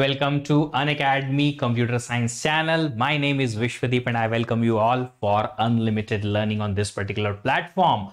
Welcome to Unacademy computer science channel my name is Vishwadeep and I welcome you all for unlimited learning on this particular platform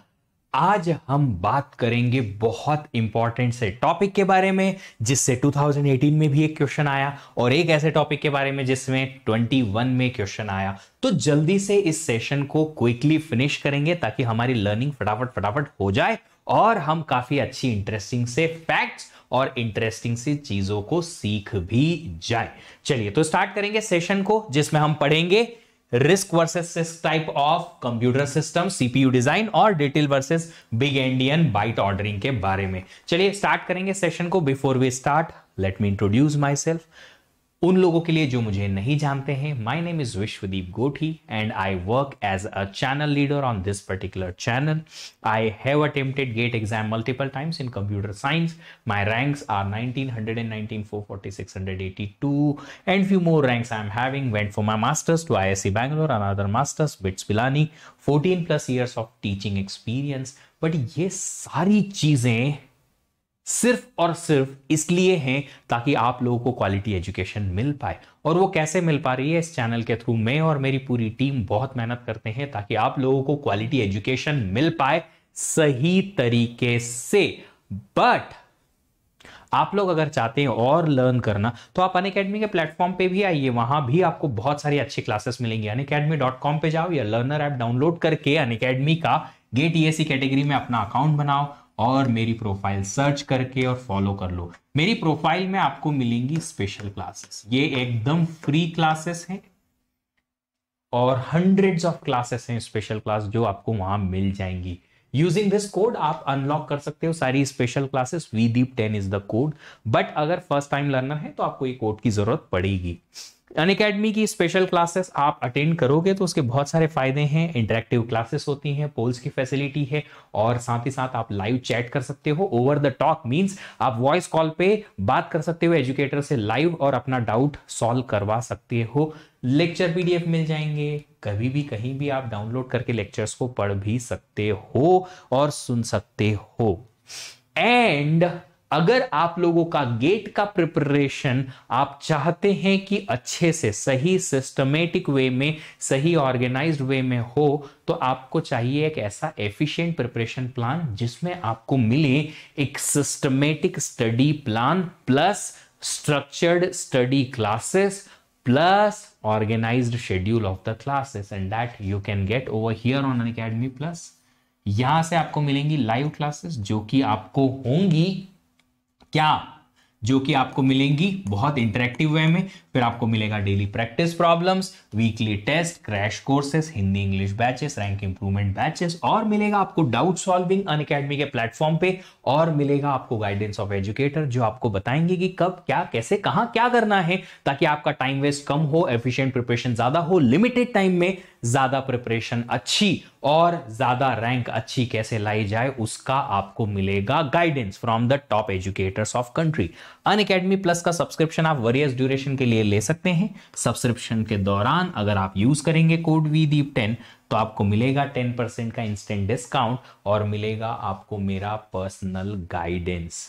आज हम बात करेंगे बहुत important से topic के बारे में जिससे 2018 में भी एक क्वेश्चन आया और एक ऐसे टॉपिक के बारे में जिसमें 21 में क्वेश्चन आया तो जल्दी से इस सेशन को क्विकली फिनिश करेंगे ताकि हमारी लर्निंग फटाफट फटाफट हो जाए और हम काफी अच्छी इंटरेस्टिंग से फैक्ट्स और इंटरेस्टिंग सी चीजों को सीख भी जाए चलिए तो स्टार्ट करेंगे सेशन को जिसमें हम पढ़ेंगे RISC versus type of computer system CPU design और little versus big endian byte ordering के बारे में चलिए स्टार्ट करेंगे सेशन को before we start let me introduce myself उन लोगों के लिए जो मुझे नहीं जानते हैं my name is Vishwadeep Gothi and I work as a channel leader on this particular channel I have attempted GATE exam multiple times in computer science my ranks are nineteen hundred and nineteen four forty six hundred eighty two and few more ranks I am having went for my masters to I S C Bangalore other masters BITS Pilani fourteen plus years of teaching experience but ये सारी चीजें सिर्फ और सिर्फ इसलिए हैं ताकि आप लोगों को क्वालिटी एजुकेशन मिल पाए और वो कैसे मिल पा रही है इस चैनल के थ्रू मैं और मेरी पूरी टीम बहुत मेहनत करते हैं ताकि आप लोगों को क्वालिटी एजुकेशन मिल पाए सही तरीके से बट आप लोग अगर चाहते हैं और लर्न करना तो आप अन के प्लेटफॉर्म पे भी आइए वहां भी आपको बहुत सारी अच्छी क्लासेस मिलेंगी अन अकेडमी डॉट कॉम पर जाओ या लर्नर ऐप डाउनलोड करके अन का गेट ई कैटेगरी में अपना अकाउंट बनाओ और मेरी प्रोफाइल सर्च करके और फॉलो कर लो मेरी प्रोफाइल में आपको मिलेंगी स्पेशल क्लासेस ये एकदम फ्री क्लासेस हैं और हंड्रेड्स ऑफ क्लासेस हैं स्पेशल क्लास जो आपको वहां मिल जाएंगी यूजिंग दिस कोड आप अनलॉक कर सकते हो सारी special classes V Deep ten is the code but अगर फर्स्ट टाइम लर्नर है तो आपको ये कोड की जरूरत पड़ेगी अन अकेडमी की स्पेशल क्लासेस आप अटेंड करोगे तो उसके बहुत सारे फायदे हैं इंटरेक्टिव क्लासेस होती हैं पोल्स की फैसिलिटी है और साथ ही साथ आप लाइव चैट कर सकते हो ओवर द टॉक मींस आप वॉइस कॉल पे बात कर सकते हो एजुकेटर से लाइव और अपना डाउट सॉल्व करवा सकते हो लेक्चर पीडीएफ मिल जाएंगे कभी भी कहीं भी आप डाउनलोड करके लेक्चर्स को पढ़ भी सकते हो और सुन सकते हो एंड अगर आप लोगों का गेट का प्रिपरेशन आप चाहते हैं कि अच्छे से सही सिस्टमेटिक वे में सही ऑर्गेनाइज्ड वे में हो तो आपको चाहिए एक ऐसा एफिशिएंट प्रिपरेशन प्लान जिसमें आपको मिले एक systematic study plan plus structured study classes plus organised schedule of the classes and that you can get over here Unacademy plus यहां से आपको मिलेंगी लाइव क्लासेस जो कि आपको होंगी क्या जो कि आपको मिलेंगी बहुत इंटरेक्टिव वे में फिर आपको मिलेगा daily practice problems weekly test crash courses Hindi English batches rank improvement batches और मिलेगा आपको डाउट सॉल्विंग अन अकेडमी के प्लेटफॉर्म पे और मिलेगा आपको गाइडेंस ऑफ एजुकेटर जो आपको बताएंगे कि कब क्या कैसे कहाँ क्या करना है ताकि आपका टाइम वेस्ट कम हो एफिशियंट प्रिपरेशन ज्यादा हो लिमिटेड टाइम में ज़्यादा प्रिपरेशन अच्छी और ज़्यादा रैंक अच्छी कैसे लाई जाए उसका आपको मिलेगा guidance from the top educators of country on academy plus का सब्सक्रिप्शन आप वरियस ड्यूरेशन के लिए ले सकते हैं सब्सक्रिप्शन के दौरान अगर आप यूज़ करेंगे कोड वी दीप टेन तो आपको मिलेगा टेन परसेंट का इंस्टेंट डिस्काउंट और मिलेगा आपको मेरा पर्सनल गाइडेंस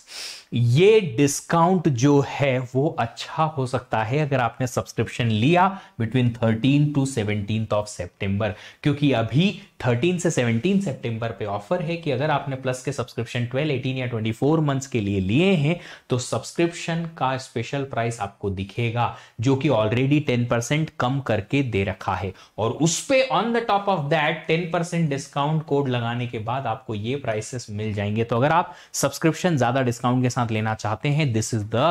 ये डिस्काउंट जो है वो अच्छा हो सकता है अगर आपने सब्सक्रिप्शन लिया between thirteen to seventeen of September क्योंकि अभी थर्टीन से सेवनटीन सितंबर पे ऑफर है कि अगर आपने प्लस के सब्सक्रिप्शन 12, 18 या 24 मंथ्स के लिए लिए हैं तो सब्सक्रिप्शन का स्पेशल प्राइस आपको दिखेगा जो कि ऑलरेडी 10% कम करके दे रखा है और उस पे on the top of that 10% discount code लगाने के बाद आपको ये प्राइसेस मिल जाएंगे तो अगर आप सब्सक्रिप्शन ज्यादा डिस्काउंट के साथ लेना चाहते हैं this is the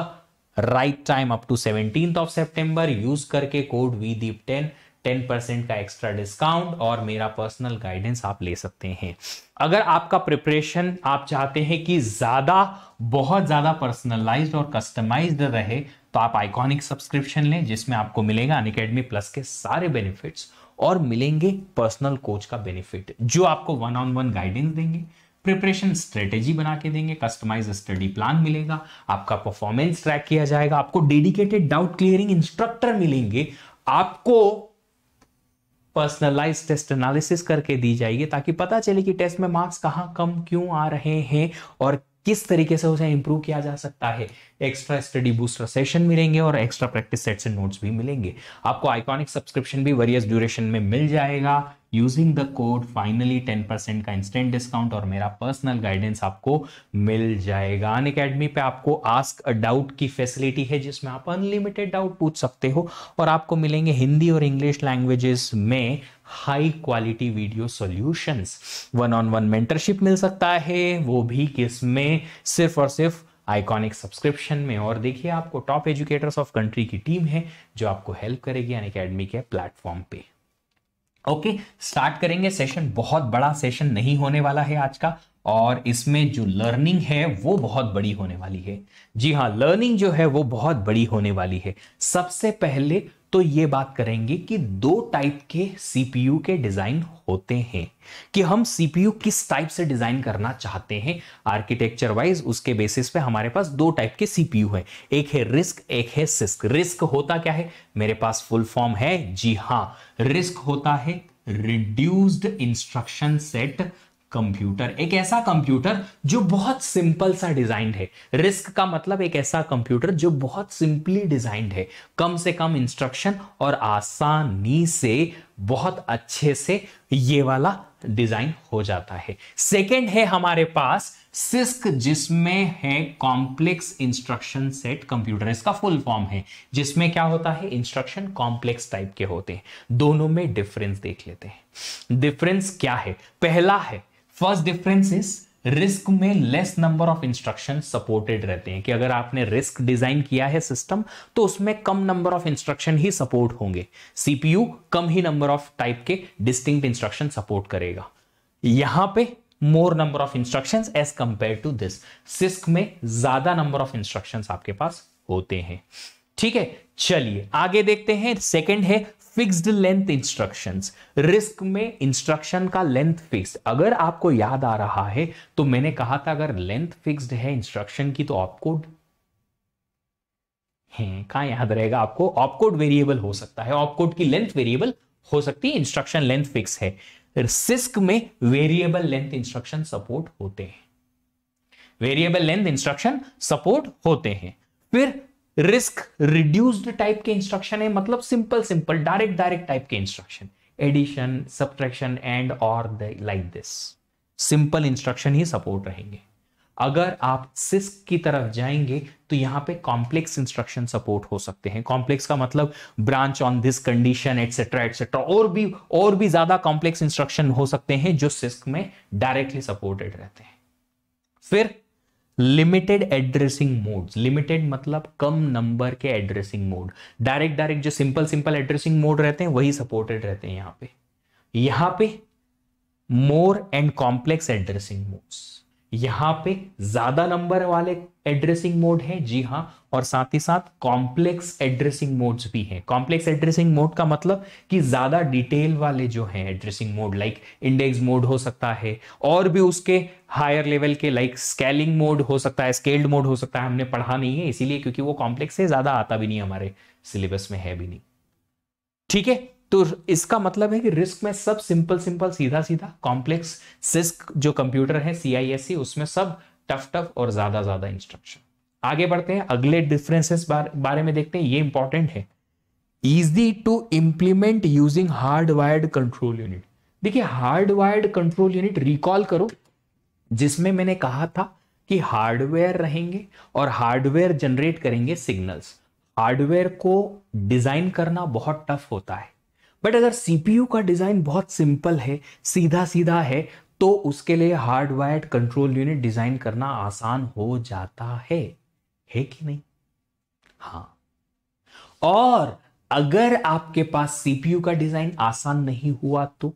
right time up to seventeen of September use करके code V Deep ten ten percent का एक्स्ट्रा डिस्काउंट और मेरा पर्सनल गाइडेंस आप ले सकते हैं अगर आपका प्रिपरेशन आप चाहते हैं कि ज़्यादा बहुत ज़्यादा पर्सनलाइज्ड और कस्टमाइज्ड रहे तो आप आइकॉनिक सब्सक्रिप्शन लें जिसमें आपको मिलेगा अनकेडमी प्लस के सारे बेनिफिट्स और मिलेंगे पर्सनल कोच का बेनिफिट जो आपको वन ऑन वन गाइडेंस देंगे प्रिपरेशन स्ट्रेटेजी बना के देंगे कस्टमाइज स्टडी प्लान मिलेगा आपका परफॉर्मेंस ट्रैक किया जाएगा आपको डेडिकेटेड डाउट क्लियरिंग इंस्ट्रक्टर मिलेंगे आपको पर्सनलाइज टेस्ट एनालिसिस करके दी जाएगी ताकि पता चले कि टेस्ट में मार्क्स कहाँ कम क्यों आ रहे हैं और किस तरीके से उसे इंप्रूव किया जा सकता है एक्स्ट्रा स्टडी बूस्टर सेशन मिलेंगे और extra practice sets and notes भी मिलेंगे आपको आइकॉनिक सब्सक्रिप्शन भी वरियस ड्यूरेशन में मिल जाएगा using the code finally ten percent का इंस्टेंट डिस्काउंट और मेरा पर्सनल गाइडेंस आपको मिल जाएगा अन अकेडमी पे आपको आस्क अ डाउट की फैसिलिटी है जिसमें आप अनलिमिटेड डाउट पूछ सकते हो और आपको मिलेंगे हिंदी और इंग्लिश लैंग्वेजेस में high quality video solution one on one mentorship मिल सकता है वो भी किस में सिर्फ और सिर्फ आइकॉनिक सब्सक्रिप्शन में और देखिए आपको टॉप एजुकेटर्स ऑफ कंट्री की टीम है जो आपको हेल्प करेगी अन अकेडमी के प्लेटफॉर्म पे ओके स्टार्ट करेंगे सेशन बहुत बड़ा सेशन नहीं होने वाला है आज का और इसमें जो लर्निंग है वो बहुत बड़ी होने वाली है जी हाँ लर्निंग जो है वो बहुत बड़ी होने वाली है सबसे पहले तो ये बात करेंगे कि दो टाइप के सीपीयू के डिजाइन होते हैं कि हम सीपीयू किस टाइप से डिजाइन करना चाहते हैं आर्किटेक्चर वाइज उसके बेसिस पे हमारे पास दो टाइप के सीपीयू है एक है रिस्क एक है सिस्क रिस्क होता क्या है मेरे पास फुल फॉर्म है जी हाँ रिस्क होता है रिड्यूस्ड इंस्ट्रक्शन सेट कंप्यूटर एक ऐसा कंप्यूटर जो बहुत सिंपल सा डिजाइंड है रिस्क का मतलब एक ऐसा कंप्यूटर जो बहुत सिंपली डिजाइंड है कम से कम इंस्ट्रक्शन और आसानी से बहुत अच्छे से ये वाला डिजाइन हो जाता है सेकेंड है हमारे पास सिस्क जिसमें है कॉम्प्लेक्स इंस्ट्रक्शन सेट कंप्यूटर इसका फुल फॉर्म है जिसमें क्या होता है इंस्ट्रक्शन कॉम्प्लेक्स टाइप के होते हैं दोनों में डिफरेंस देख लेते हैं डिफरेंस क्या है पहला है फर्स्ट डिफरेंस इज रिस्क में less number of instruction supported रहते हैं कि अगर आपने रिस्क डिजाइन किया है सिस्टम तो उसमें कम नंबर ऑफ इंस्ट्रक्शन ही सपोर्ट होंगे सीपीयू कम ही नंबर ऑफ टाइप के डिस्टिंक्ट इंस्ट्रक्शन सपोर्ट करेगा यहां पे more number of instruction as compare to this CISC में ज्यादा नंबर ऑफ इंस्ट्रक्शन आपके पास होते हैं ठीक है चलिए आगे देखते हैं सेकेंड है फिक्स्ड लेंथ इंस्ट्रक्शंस रिस्क में इंस्ट्रक्शन का लेंथ फिक्स अगर आपको याद आ रहा है तो मैंने कहा था अगर लेंथ फिक्स्ड है इंस्ट्रक्शन की तो ऑपकोड है कहा याद रहेगा आपको ऑपकोड वेरिएबल हो सकता है ऑपकोड की लेंथ वेरिएबल हो सकती है इंस्ट्रक्शन लेंथ फिक्स है सिस्क में वेरिएबल लेंथ इंस्ट्रक्शन सपोर्ट होते हैं वेरिएबल लेंथ इंस्ट्रक्शन सपोर्ट होते हैं फिर रिस्क रिड्यूस्ड टाइप के इंस्ट्रक्शन है मतलब simple simple direct direct type के इंस्ट्रक्शन एडिशन सब्ट्रैक्शन एंड और लाइक दिस सिंपल इंस्ट्रक्शन ही सपोर्ट रहेंगे अगर आप सिस्क की तरफ जाएंगे तो यहां पे कॉम्प्लेक्स इंस्ट्रक्शन सपोर्ट हो सकते हैं कॉम्प्लेक्स का मतलब branch on this condition et cetera et cetera और भी और भी ज्यादा कॉम्प्लेक्स इंस्ट्रक्शन हो सकते हैं जो सिस्क में डायरेक्टली सपोर्टेड रहते हैं फिर लिमिटेड एड्रेसिंग मोड्स लिमिटेड मतलब कम नंबर के एड्रेसिंग मोड डायरेक्ट डायरेक्ट जो सिंपल सिंपल एड्रेसिंग मोड रहते हैं वही सपोर्टेड रहते हैं यहां पे यहां पे more and complex addressing modes यहां पे ज्यादा नंबर वाले एड्रेसिंग मोड है जी हाँ और साथ ही साथ कॉम्प्लेक्स एड्रेसिंग मोड्स भी हैं कॉम्प्लेक्स एड्रेसिंग मोड का मतलब कि ज्यादा डिटेल वाले जो हैं addressing mode like index mode हो सकता है और भी उसके हायर लेवल के लाइक स्केलिंग मोड हो सकता है स्केल्ड मोड हो सकता है हमने पढ़ा नहीं है इसीलिए क्योंकि वो कॉम्प्लेक्स है ज्यादा आता भी नहीं हमारे सिलेबस में है भी नहीं ठीक है तो इसका मतलब है कि रिस्क में सब सिंपल सिंपल सीधा सीधा कॉम्प्लेक्स सिस्क जो कंप्यूटर है सीआईएससी e, उसमें सब टफ टफ और ज्यादा ज्यादा इंस्ट्रक्शन आगे बढ़ते हैं अगले डिफरेंसेस बार, बारे में देखते हैं ये इंपॉर्टेंट है easy to implement using hard wired control unit देखिए hard wired control unit recall करो जिसमें मैंने कहा था कि हार्डवेयर रहेंगे और हार्डवेयर जनरेट करेंगे सिग्नल्स हार्डवेयर को डिजाइन करना बहुत टफ होता है बट अगर सीपीयू का डिज़ाइन बहुत सिंपल है सीधा सीधा है तो उसके लिए हार्डवायर्ड कंट्रोल यूनिट डिज़ाइन करना आसान हो जाता है है कि नहीं हाँ और अगर आपके पास सीपीयू का डिज़ाइन आसान नहीं हुआ तो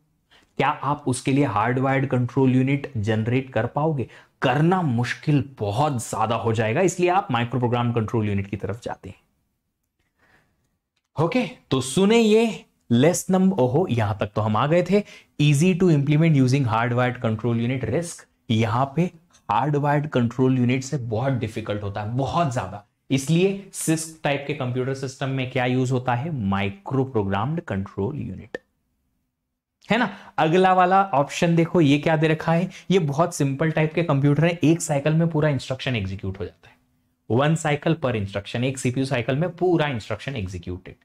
क्या आप उसके लिए हार्डवायर्ड कंट्रोल यूनिट जनरेट कर पाओगे करना मुश्किल बहुत ज़्यादा हो जाएगा इसलिए आप माइक्रो प्रोग्राम कंट्रोल यूनिट की तरफ जाते हैं ओके तो सुने ये लेस नंबर ओहो यहां तक तो हम आ गए थे easy to implement using hardwired control unit RISC यहां पे हार्डवायर्ड कंट्रोल यूनिट से बहुत डिफिकल्ट होता है बहुत ज्यादा इसलिए सिस्क टाइप के कंप्यूटर सिस्टम में क्या यूज होता है माइक्रो प्रोग्राम्ड कंट्रोल यूनिट है ना अगला वाला ऑप्शन देखो ये क्या दे रखा है ये बहुत सिंपल टाइप के कंप्यूटर है एक साइकिल में पूरा इंस्ट्रक्शन एग्जीक्यूट हो जाता है वन साइकिल पर इंस्ट्रक्शन एक सीपीयू साइकिल में पूरा इंस्ट्रक्शन एग्जीक्यूटेड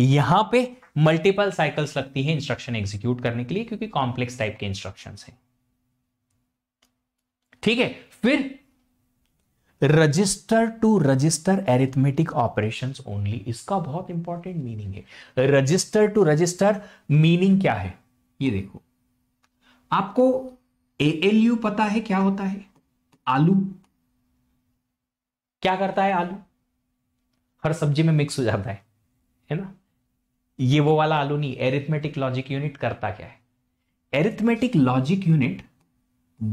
यहां पे मल्टीपल साइकिल्स लगती है इंस्ट्रक्शन एग्जीक्यूट करने के लिए क्योंकि कॉम्प्लेक्स टाइप के इंस्ट्रक्शन है ठीक है फिर register to register arithmetic operations only इसका बहुत इंपॉर्टेंट मीनिंग है रजिस्टर टू रजिस्टर मीनिंग क्या है ये देखो आपको एएलयू पता है क्या होता है आलू क्या करता है आलू हर सब्जी में मिक्स हो जाता है है ना ये वो वाला आलू नहीं एरिथमेटिक लॉजिक यूनिट करता क्या है एरिथमेटिक लॉजिक यूनिट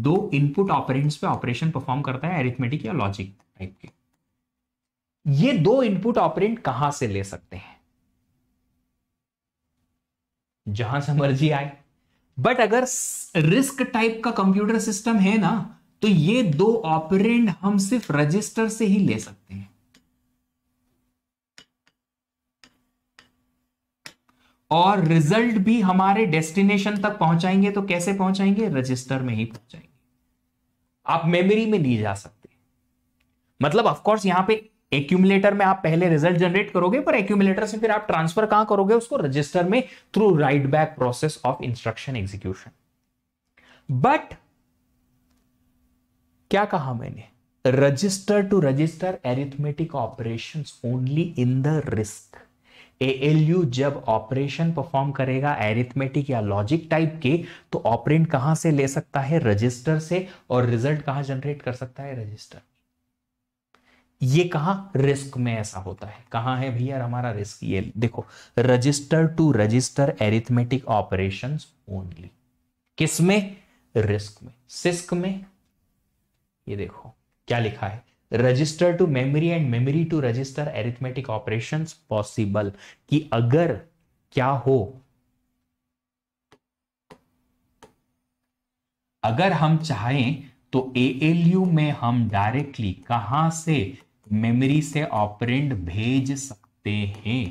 दो इनपुट ऑपरेंट्स पे ऑपरेशन परफॉर्म करता है एरिथमेटिक या लॉजिक टाइप के ये दो इनपुट ऑपरेंट कहां से ले सकते हैं जहां से मर्जी आए बट अगर रिस्क टाइप का कंप्यूटर सिस्टम है ना तो ये दो ऑपरेंट हम सिर्फ रजिस्टर से ही ले सकते हैं और रिजल्ट भी हमारे डेस्टिनेशन तक पहुंचाएंगे तो कैसे पहुंचाएंगे रजिस्टर में ही पहुंचाएंगे आप मेमोरी में नहीं जा सकते मतलब ऑफकोर्स यहां पे एक्यूमुलेटर में आप पहले रिजल्ट जनरेट करोगे पर एक्यूमुलेटर से फिर आप ट्रांसफर कहां करोगे उसको रजिस्टर में through write back process of instruction execution but क्या कहा मैंने register to register arithmetic operation only in the RISC L U जब ऑपरेशन परफॉर्म करेगा एरिथमेटिक या लॉजिक टाइप के तो ऑपरेंट कहां से ले सकता है रजिस्टर से और रिजल्ट कहां जनरेट कर सकता है रजिस्टर ये कहा रिस्क में ऐसा होता है कहां है भैया हमारा रिस्क ये देखो register to register arithmetic operation only किस में रिस्क में सिस्क में ये देखो क्या लिखा है register to memory and memory to register arithmetic operation possible कि अगर क्या हो अगर हम चाहें तो एएलयू में हम डायरेक्टली कहां से मेमोरी से ऑपरेंड भेज सकते हैं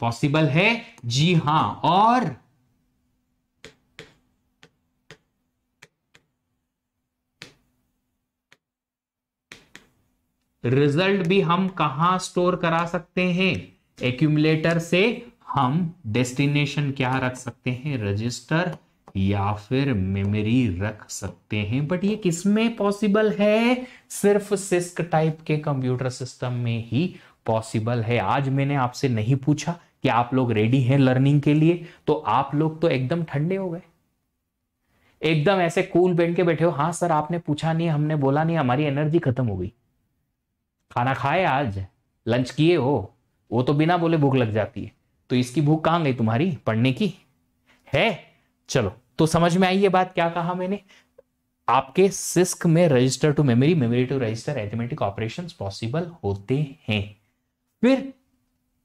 पॉसिबल है जी हां और रिजल्ट भी हम कहा स्टोर करा सकते हैं एक्यूमुलेटर से हम डेस्टिनेशन क्या रख सकते हैं रजिस्टर या फिर मेमोरी रख सकते हैं बट ये किसमें पॉसिबल है सिर्फ सिस्क टाइप के कंप्यूटर सिस्टम में ही पॉसिबल है आज मैंने आपसे नहीं पूछा कि आप लोग रेडी हैं लर्निंग के लिए तो आप लोग तो एकदम ठंडे हो गए एकदम ऐसे कूल बैठ के बैठे हो हाँ सर आपने पूछा नहीं हमने बोला नहीं हमारी एनर्जी खत्म हो गई खाना खाए आज लंच किए हो वो तो बिना बोले भूख लग जाती है तो इसकी भूख कहाँ गई तुम्हारी पढ़ने की है चलो तो समझ में आई ये बात क्या कहा मैंने आपके सिस्क में register to memory memory to register arithmetic operation possible होते हैं फिर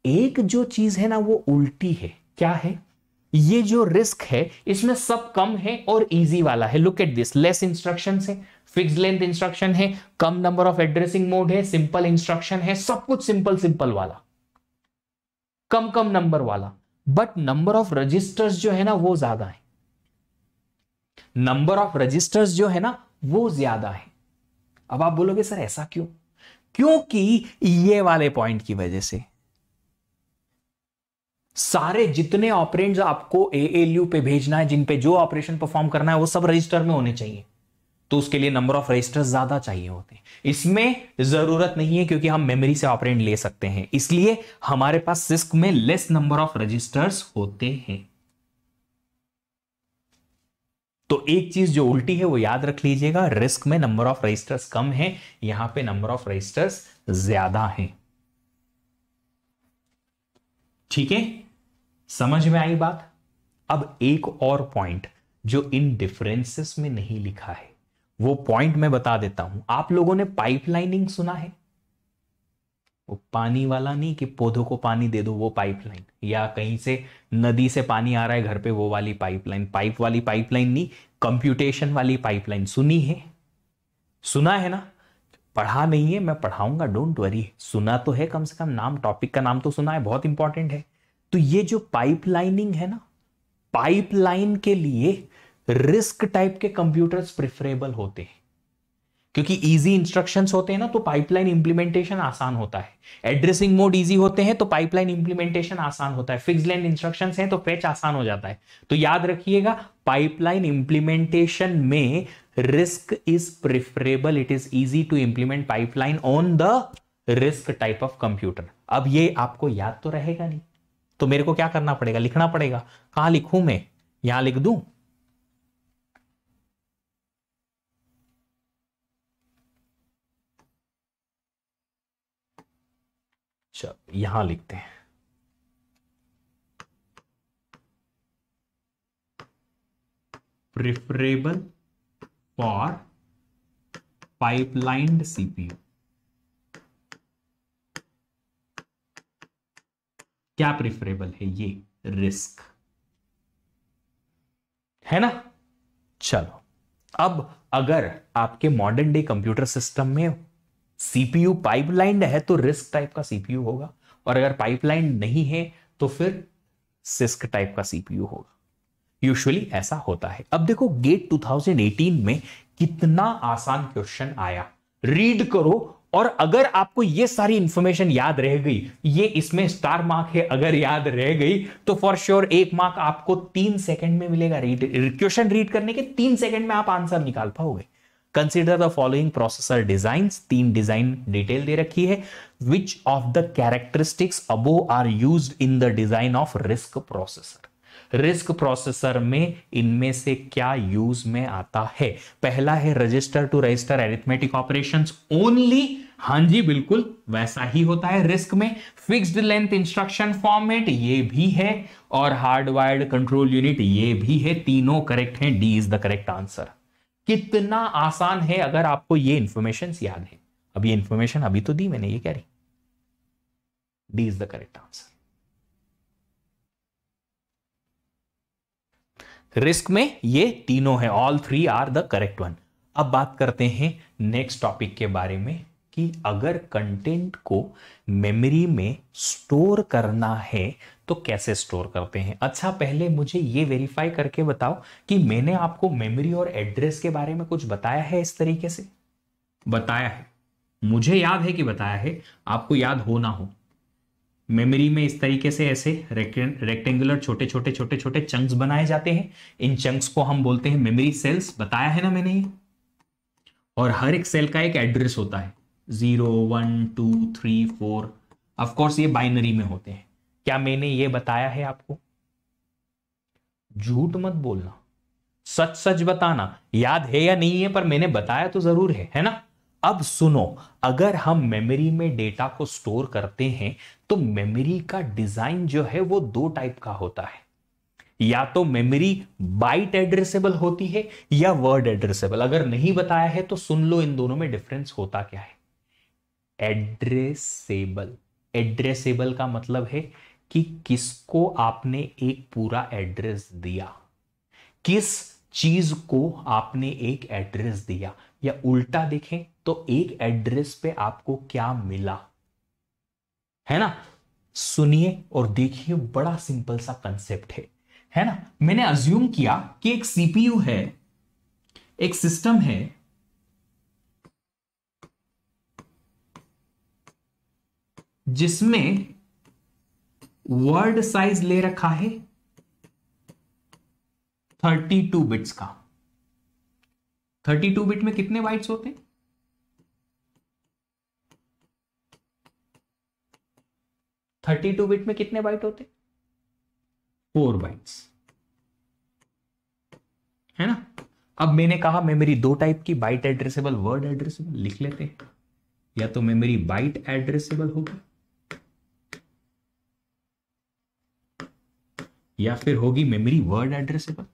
एक जो चीज है ना वो उल्टी है क्या है ये जो रिस्क है इसमें सब कम है और इजी वाला है look at this less instruction है फिक्स लेंथ इंस्ट्रक्शन है कम नंबर ऑफ एड्रेसिंग मोड है सिंपल इंस्ट्रक्शन है सब कुछ सिंपल सिंपल वाला कम कम नंबर वाला बट नंबर ऑफ रजिस्टर्स जो है ना वो ज्यादा है नंबर ऑफ रजिस्टर्स जो है ना वो ज्यादा है अब आप बोलोगे सर ऐसा क्यों क्योंकि ये वाले पॉइंट की वजह से सारे जितने ऑपरेंट आपको एएलयू पे भेजना है जिन पे जो ऑपरेशन परफॉर्म करना है वो सब रजिस्टर में होने चाहिए तो उसके लिए नंबर ऑफ रजिस्टर्स ज़्यादा चाहिए होते हैं इसमें ज़रूरत नहीं है क्योंकि हम मेमोरी से ऑपरेंट ले सकते हैं इसलिए हमारे पास सिस्क में लेस नंबर ऑफ रजिस्टर्स होते हैं तो एक चीज जो उल्टी है वो याद रख लीजिएगा रिस्क में नंबर ऑफ रजिस्टर्स कम है यहां पे नंबर ऑफ रजिस्टर्स ज्यादा है ठीक है समझ में आई बात अब एक और पॉइंट जो इन डिफरेंसेस में नहीं लिखा है वो पॉइंट मैं बता देता हूं आप लोगों ने पाइपलाइनिंग सुना है वो पानी वाला नहीं कि पौधों को पानी दे दो वो पाइपलाइन या कहीं से नदी से पानी आ रहा है घर पे वो वाली पाइपलाइन पाइप वाली पाइपलाइन नहीं कंप्यूटेशन वाली पाइपलाइन सुनी है सुना है ना पढ़ा नहीं है मैं पढ़ाऊंगा डोंट वरी सुना तो है कम से कम नाम टॉपिक का नाम तो सुना है बहुत इंपॉर्टेंट है तो ये जो पाइपलाइनिंग है ना पाइपलाइन के लिए रिस्क टाइप के कंप्यूटर्स प्रिफरेबल होते हैं क्योंकि इजी इंस्ट्रक्शंस होते हैं ना तो पाइपलाइन इंप्लीमेंटेशन आसान होता है एड्रेसिंग मोड इजी होते हैं तो पाइपलाइन इंप्लीमेंटेशन आसान होता है फिक्स लेंथ इंस्ट्रक्शंस हैं तो फेच आसान हो जाता है तो याद रखिएगा पाइपलाइन इंप्लीमेंटेशन में RISC is preferable it is easy to implement pipeline on the RISC type of computer अब ये आपको याद तो रहेगा नहीं तो मेरे को क्या करना पड़ेगा लिखना पड़ेगा कहां लिखूं मैं यहां लिख दूं चलो यहां लिखते हैं प्रिफरेबल फॉर पाइपलाइंड सीपीयू क्या प्रिफरेबल है ये रिस्क है ना चलो अब अगर आपके मॉडर्न डे कंप्यूटर सिस्टम में सीपीयू पाइपलाइन है तो रिस्क टाइप का सीपीयू होगा और अगर पाइपलाइन नहीं है तो फिर सिस्क टाइप का सीपीयू होगा यूजुअली ऐसा होता है अब देखो गेट 2018 में कितना आसान क्वेश्चन आया रीड करो और अगर आपको ये सारी इंफॉर्मेशन याद रह गई ये इसमें स्टार मार्क है अगर याद रह गई तो फॉर श्योर sure एक मार्क आपको तीन सेकंड में मिलेगा रीड क्वेश्चन रीड करने के तीन सेकंड में आप आंसर निकाल पाओगे consider the following processor design तीन डिजाइन डिटेल दे रखी है which of the characteristics above are use in the design of RISC processor RISC processor में इनमें से क्या यूज में आता है पहला है register to register arithmetic operation only हां जी बिल्कुल वैसा ही होता है रिस्क में फिक्स्ड लेंथ इंस्ट्रक्शन फॉर्मेट ये भी है और हार्डवायर्ड कंट्रोल यूनिट ये भी है तीनों करेक्ट हैं D is the correct answer कितना आसान है अगर आपको ये इंफॉर्मेशन याद है अब ये इंफॉर्मेशन अभी तो दी मैंने ये कह रही D is the correct answer RISC में ये तीनों है all three are the correct one अब बात करते हैं नेक्स्ट टॉपिक के बारे में कि अगर कंटेंट को मेमोरी में स्टोर करना है तो कैसे स्टोर करते हैं अच्छा पहले मुझे ये वेरीफाई करके बताओ कि मैंने आपको मेमोरी और एड्रेस के बारे में कुछ बताया है इस तरीके से बताया है मुझे याद है कि बताया है आपको याद हो ना हो मेमोरी में इस तरीके से ऐसे रेक्टेंगुलर छोटे छोटे छोटे छोटे चंक्स बनाए जाते हैं इन चंक्स को हम बोलते हैं मेमोरी सेल्स बताया है ना मैंने ये और हर एक सेल का एक एड्रेस होता है zero one two three four of course ये बाइनरी में होते हैं क्या मैंने ये बताया है आपको झूठ मत बोलना सच सच बताना याद है या नहीं है पर मैंने बताया तो जरूर है है ना अब सुनो अगर हम मेमोरी में डेटा को स्टोर करते हैं तो मेमोरी का डिजाइन जो है वो दो टाइप का होता है या तो मेमोरी बाइट एड्रेसेबल होती है या वर्ड एड्रेसेबल अगर नहीं बताया है तो सुन लो इन दोनों में डिफरेंस होता क्या है एड्रेसेबल एड्रेसेबल का मतलब है कि किसको आपने एक पूरा एड्रेस दिया किस चीज को आपने एक एड्रेस दिया या उल्टा देखें तो एक एड्रेस पे आपको क्या मिला है ना सुनिए और देखिए बड़ा सिंपल सा कंसेप्ट है है ना मैंने अज्यूम किया कि एक सीपीयू है एक सिस्टम है जिसमें वर्ड साइज ले रखा है 32 बिट्स का 32 बिट में कितने बाइट्स होते हैं थर्टी टू बिट में कितने बाइट होते फोर बाइट्स है ना अब मैंने कहा मेमोरी दो टाइप की बाइट एड्रेसेबल वर्ड एड्रेसेबल लिख लेते हैं या तो मेमोरी बाइट एड्रेसेबल होगी या फिर होगी मेमोरी वर्ड एड्रेसेबल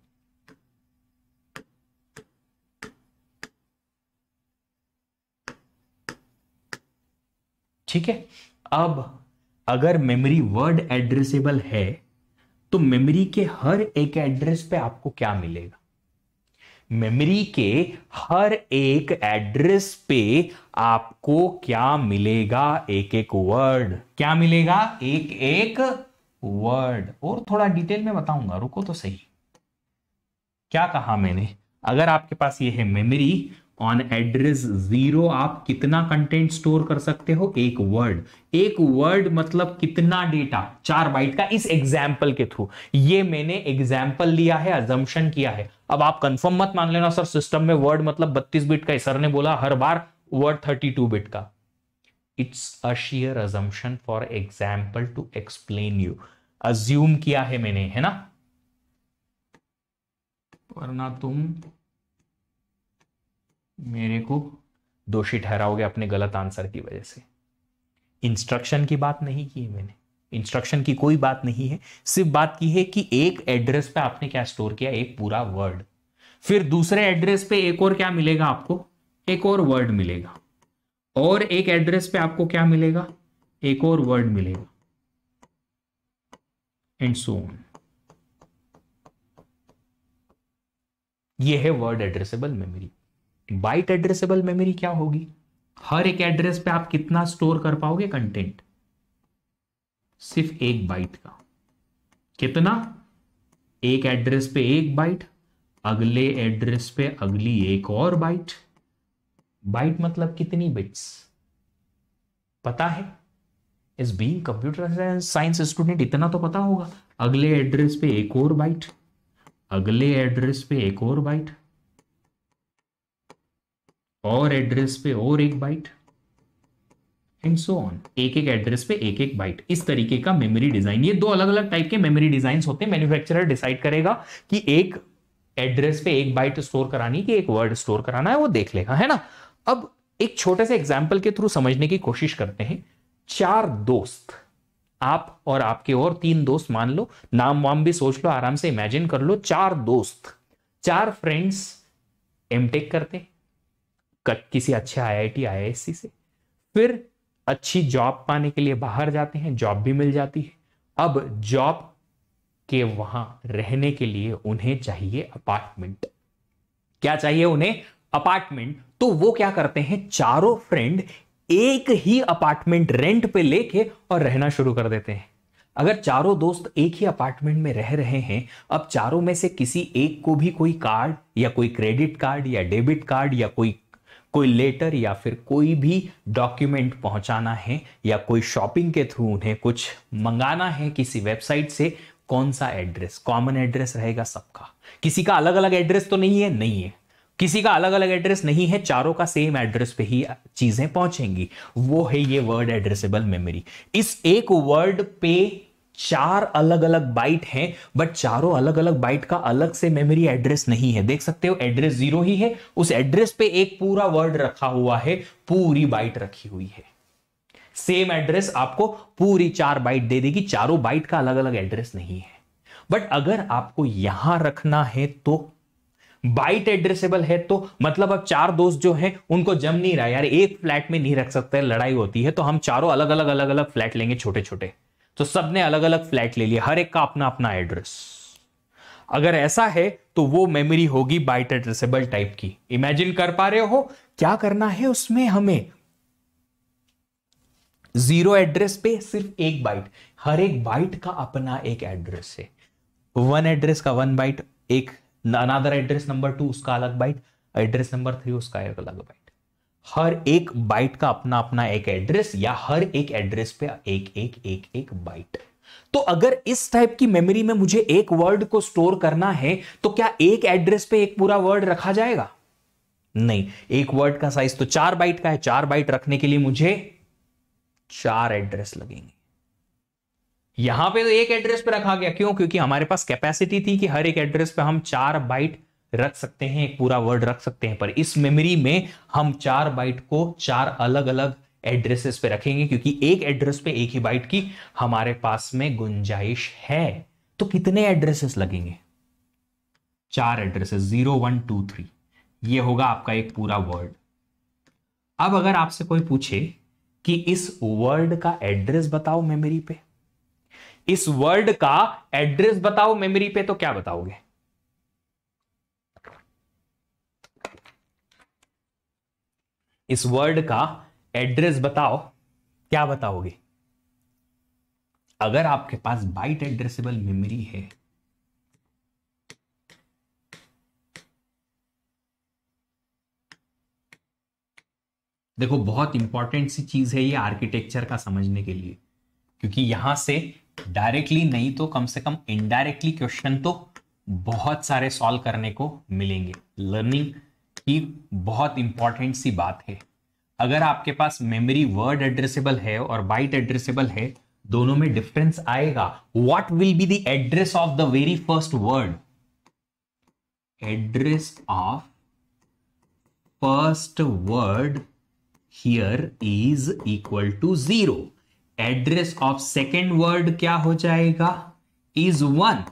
ठीक है अब अगर मेमोरी वर्ड एड्रेसेबल है तो मेमोरी के हर एक एड्रेस पे आपको क्या मिलेगा मेमोरी के हर एक एड्रेस पे आपको क्या मिलेगा एक एक वर्ड क्या मिलेगा एक एक वर्ड और थोड़ा डिटेल में बताऊंगा रुको तो सही क्या कहा मैंने अगर आपके पास ये है मेमोरी ऑन एड्रेस जीरो आप कितना कंटेंट स्टोर कर सकते हो एक वर्ड एक वर्ड मतलब कितना डेटा चार बाइट का इस एग्जाम्पल के थ्रू ये मैंने एग्जाम्पल लिया है अजम्पन किया है अब आप कंफर्म मत मान लेना सर सिस्टम में वर्ड मतलब 32 बिट का है सर ने बोला हर बार वर्ड 32 बिट का it's a sheer assumption for example to explain you assume किया है मैंने है ना वरना तुम मेरे को दोषी ठहराओगे अपने गलत आंसर की वजह से इंस्ट्रक्शन की बात नहीं की है मैंने इंस्ट्रक्शन की कोई बात नहीं है सिर्फ बात की है कि एक एड्रेस पे आपने क्या स्टोर किया एक पूरा वर्ड फिर दूसरे एड्रेस पे एक और क्या मिलेगा आपको एक और वर्ड मिलेगा और एक एड्रेस पे आपको क्या मिलेगा एक और वर्ड मिलेगा एंड सो ऑन ये है word addressable memory byte addressable memory क्या होगी हर एक एड्रेस पे आप कितना स्टोर कर पाओगे कंटेंट सिर्फ एक बाइट का कितना एक एड्रेस पे एक बाइट अगले एड्रेस पे अगली एक और बाइट बाइट मतलब कितनी बिट्स पता है is being computer science student इतना तो पता होगा अगले एड्रेस पे एक और बाइट अगले एड्रेस पे एक और बाइट और एड्रेस पे और एक बाइट एंड सो ऑन एक एक एड्रेस पे एक एक बाइट इस तरीके का मेमोरी डिजाइन ये दो अलग अलग टाइप के मेमोरी डिजाइन होते हैं मैन्युफैक्चरर डिसाइड करेगा कि एक एड्रेस पे एक बाइट स्टोर करानी कि एक वर्ड स्टोर कराना है वो देख लेगा है ना अब एक छोटे से एग्जाम्पल के थ्रू समझने की कोशिश करते हैं चार दोस्त आप और आपके और तीन दोस्त मान लो नाम वाम भी सोच लो आराम से इमेजिन कर लो चार दोस्त चार फ्रेंड्स एमटेक करते किसी अच्छे आईआईटी आईआईसी से फिर अच्छी जॉब पाने के लिए बाहर जाते हैं जॉब भी मिल जाती है अब जॉब के वहां रहने के लिए उन्हें चाहिए अपार्टमेंट क्या चाहिए उन्हें अपार्टमेंट तो वो क्या करते हैं चारों फ्रेंड एक ही अपार्टमेंट रेंट पे लेके और रहना शुरू कर देते हैं अगर चारों दोस्त एक ही अपार्टमेंट में रह रहे हैं अब चारों में से किसी एक को भी कोई कार्ड या कोई क्रेडिट कार्ड या डेबिट कार्ड या कोई कोई लेटर या फिर कोई भी डॉक्यूमेंट पहुंचाना है या कोई शॉपिंग के थ्रू उन्हें कुछ मंगाना है किसी वेबसाइट से कौन सा एड्रेस कॉमन एड्रेस रहेगा सबका किसी का अलग अलग एड्रेस तो नहीं है नहीं है किसी का अलग अलग एड्रेस नहीं है चारों का सेम एड्रेस पे ही चीजें पहुंचेंगी वो है ये वर्ड एड्रेसेबल मेमोरी इस एक वर्ड पे चार अलग अलग बाइट हैं बट चारों अलग अलग बाइट का अलग से मेमोरी एड्रेस नहीं है देख सकते हो एड्रेस जीरो ही है उस एड्रेस पे एक पूरा वर्ड रखा हुआ है पूरी बाइट रखी हुई है सेम एड्रेस आपको पूरी चार बाइट दे देगी चारों बाइट का अलग अलग एड्रेस नहीं है बट अगर आपको यहां रखना है तो बाइट एड्रेसेबल है तो मतलब अब चार दोस्त जो है उनको जम नहीं रहा यार एक फ्लैट में नहीं रख सकते लड़ाई होती है तो हम चारों अलग अलग अलग अलग फ्लैट लेंगे छोटे छोटे तो सबने अलग अलग फ्लैट ले लिया हर एक का अपना अपना एड्रेस अगर ऐसा है तो वो मेमोरी होगी बाइट एड्रेसेबल टाइप की इमेजिन कर पा रहे हो क्या करना है उसमें हमें जीरो एड्रेस पे सिर्फ एक बाइट हर एक बाइट का अपना एक एड्रेस है वन एड्रेस का वन बाइट एक अनादर एड्रेस नंबर टू उसका अलग बाइट एड्रेस नंबर थ्री उसका एक अलग बाइट हर एक बाइट का अपना अपना एक एड्रेस या हर एक एड्रेस पे एक एक एक एक बाइट तो अगर इस टाइप की मेमोरी में मुझे एक वर्ड को स्टोर करना है तो क्या एक एड्रेस पे एक पूरा वर्ड रखा जाएगा नहीं एक वर्ड का साइज तो चार बाइट का है चार बाइट रखने के लिए मुझे चार एड्रेस लगेंगे यहां पे तो एक एड्रेस पे रखा गया क्यों क्योंकि हमारे पास कैपेसिटी थी कि हर एक एड्रेस पे हम चार बाइट रख सकते हैं एक पूरा वर्ड रख सकते हैं पर इस मेमोरी में हम चार बाइट को चार अलग अलग एड्रेसेस पे रखेंगे क्योंकि एक एड्रेस पे एक ही बाइट की हमारे पास में गुंजाइश है तो कितने एड्रेसेस लगेंगे चार addresses zero one two three ये होगा आपका एक पूरा वर्ड अब अगर आपसे कोई पूछे कि इस वर्ड का एड्रेस बताओ मेमोरी पे इस वर्ड का एड्रेस बताओ मेमोरी पे तो क्या बताओगे इस वर्ड का एड्रेस बताओ क्या बताओगे अगर आपके पास बाइट एड्रेसेबल मेमोरी है देखो बहुत इंपॉर्टेंट सी चीज है ये आर्किटेक्चर का समझने के लिए क्योंकि यहां से डायरेक्टली नहीं तो कम से कम इनडायरेक्टली क्वेश्चन तो बहुत सारे सॉल्व करने को मिलेंगे लर्निंग की बहुत इंपॉर्टेंट सी बात है अगर आपके पास मेमोरी वर्ड एड्रेसेबल है और बाइट एड्रेसेबल है दोनों में डिफरेंस आएगा what will be the address of the very first word address of first word here is equal to zero address of second word क्या हो जाएगा is one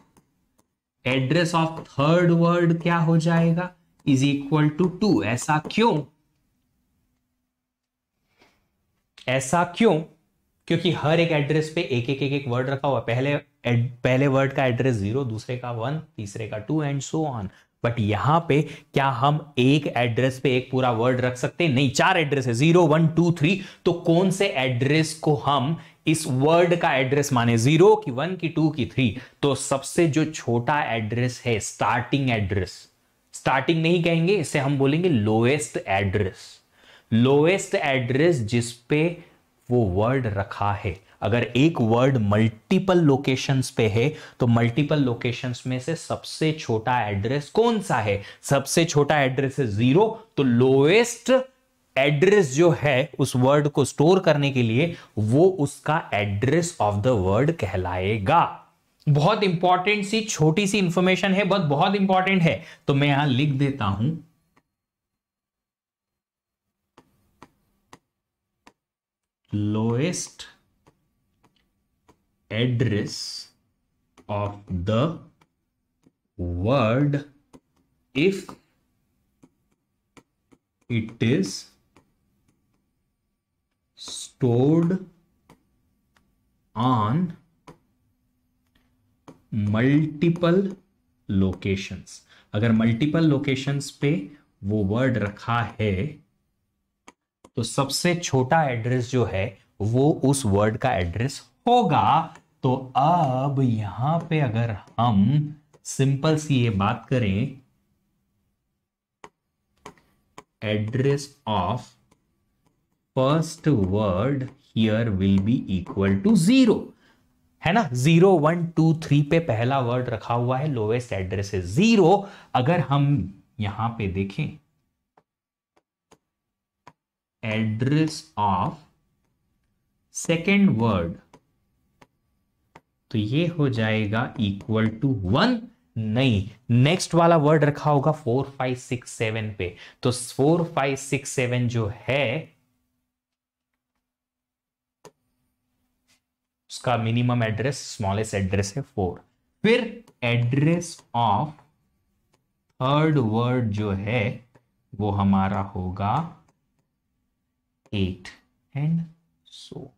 address of third word क्या हो जाएगा इज इक्वल टू टू ऐसा क्यों ऐसा क्यों क्योंकि हर एक एड्रेस पे एक एक एक एक वर्ड रखा हुआ पहले पहले वर्ड का एड्रेस जीरो दूसरे का वन तीसरे का two and so on but यहां पे क्या हम एक एड्रेस पे एक पूरा वर्ड रख सकते नहीं चार एड्रेस है जीरो वन टू थ्री तो कौन से एड्रेस को हम इस वर्ड का एड्रेस माने जीरो की वन की टू की थ्री तो सबसे जो छोटा एड्रेस है स्टार्टिंग एड्रेस स्टार्टिंग नहीं कहेंगे इसे हम बोलेंगे लोएस्ट एड्रेस लोएस्ट एड्रेस जिसपे वो वर्ड रखा है अगर एक वर्ड मल्टीपल लोकेशंस पे है तो मल्टीपल लोकेशंस में से सबसे छोटा एड्रेस कौन सा है सबसे छोटा एड्रेस है जीरो तो लोएस्ट एड्रेस जो है उस वर्ड को स्टोर करने के लिए वो उसका एड्रेस ऑफ द वर्ड कहलाएगा बहुत इंपॉर्टेंट सी छोटी सी इंफॉर्मेशन है बट बहुत इंपॉर्टेंट है तो मैं यहां लिख देता हूं lowest address of the word if it is stored on multiple locations अगर मल्टीपल लोकेशंस पे वो वर्ड रखा है तो सबसे छोटा एड्रेस जो है वो उस वर्ड का एड्रेस होगा तो अब यहां पे अगर हम सिंपल सी ये बात करें address of first word here will be equal to zero है ना जीरो वन टू थ्री पे पहला वर्ड रखा हुआ है लोवेस्ट एड्रेस है जीरो अगर हम यहां पे देखें एड्रेस ऑफ सेकेंड वर्ड तो ये हो जाएगा इक्वल टू वन नहीं नेक्स्ट वाला वर्ड रखा होगा फोर फाइव सिक्स सेवन पे तो फोर फाइव सिक्स सेवन जो है उसका मिनिमम एड्रेस स्मॉलेस्ट एड्रेस है फोर फिर एड्रेस ऑफ थर्ड वर्ड जो है वो हमारा होगा eight and so so.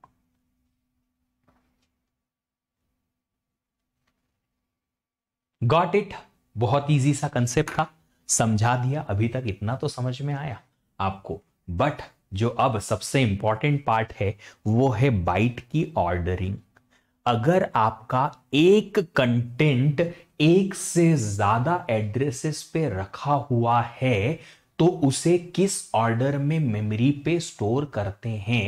Got it बहुत ईजी सा कंसेप्ट था समझा दिया अभी तक इतना तो समझ में आया आपको बट जो अब सबसे इंपॉर्टेंट पार्ट है वो है बाइट की ऑर्डरिंग अगर आपका एक कंटेंट एक से ज्यादा एड्रेसेस पे रखा हुआ है तो उसे किस ऑर्डर में मेमोरी पे स्टोर करते हैं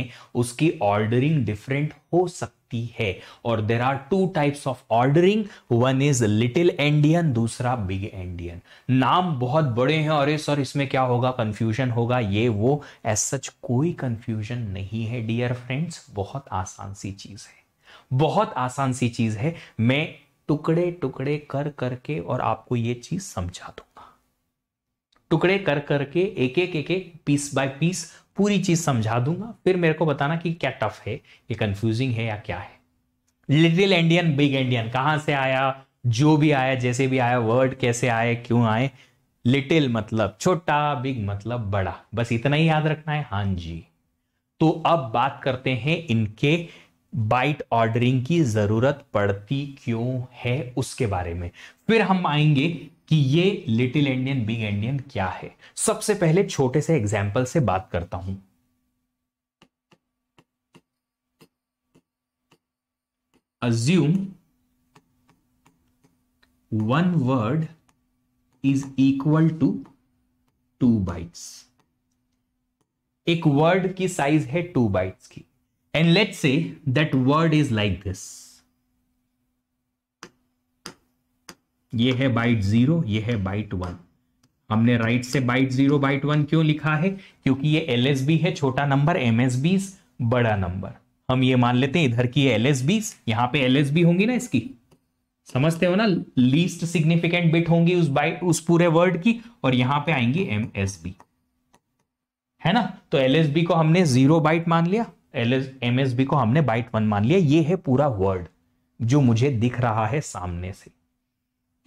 उसकी ऑर्डरिंग डिफरेंट हो सकती सकती है और there are two types of ordering one is little endian दूसरा बिग एंडियन नाम बहुत बड़े हैं और सर इसमें क्या होगा कंफ्यूजन होगा ये वो एज सच कोई कंफ्यूजन नहीं है डियर फ्रेंड्स बहुत आसान सी चीज है बहुत आसान सी चीज है मैं टुकड़े टुकड़े कर करके और आपको ये चीज समझा दूंगा टुकड़े कर करके एक एक एक एक पीस बाय पीस पूरी चीज़ समझा दूंगा फिर मेरे को बताना कि क्या टफ है ये कंफ्यूजिंग है या क्या है लिटिल इंडियन बिग इंडियन कहां से आया जो भी आया जैसे भी आया वर्ड कैसे आए क्यों आए लिटिल मतलब छोटा बिग मतलब बड़ा बस इतना ही याद रखना है हाँ जी तो अब बात करते हैं इनके बाइट ऑर्डरिंग की जरूरत पड़ती क्यों है उसके बारे में फिर हम आएंगे कि ये लिटिल इंडियन बिग इंडियन क्या है सबसे पहले छोटे से एग्जाम्पल से बात करता हूं assume one word is equal to two bytes एक वर्ड की साइज है टू बाइट्स की and let's say that word is like this ये है बाइट जीरो ये है बाइट वन हमने राइट से बाइट जीरो बाइट वन क्यों लिखा है क्योंकि ये एल है छोटा नंबर एम बड़ा नंबर हम ये मान लेते हैं इधर की एल एस बीस यहां पर एल एस बी होंगी ना इसकी समझते हो ना लीस्ट सिग्निफिकेंट बिट होंगी उस बाइट उस पूरे वर्ड की और यहां पे आएंगी एम एस बी है ना तो एल एस बी को हमने जीरो बाइट मान लिया L S M S B को हमने बाइट वन मान लिया ये है पूरा वर्ड जो मुझे दिख रहा है सामने से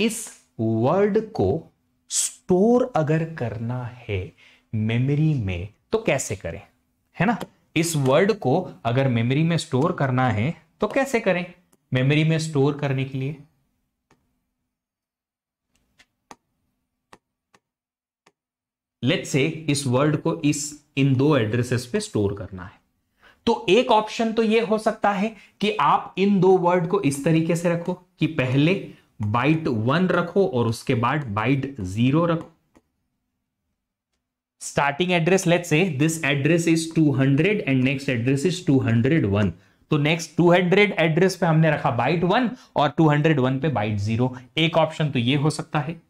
इस वर्ड को स्टोर अगर करना है मेमोरी में तो कैसे करें है ना इस वर्ड को अगर मेमोरी में स्टोर करना है तो कैसे करें मेमोरी में स्टोर करने के लिए लेट से इस वर्ड को इस इन दो एड्रेसेस पे स्टोर करना है तो एक ऑप्शन तो यह हो सकता है कि आप इन दो वर्ड को इस तरीके से रखो कि पहले बाइट वन रखो और उसके बाद बाइट जीरो रखो starting address let say this address is 200 and next address is 201 तो नेक्स्ट 200 एड्रेस पे हमने रखा बाइट वन और 201 पे बाइट जीरो एक ऑप्शन तो ये हो सकता है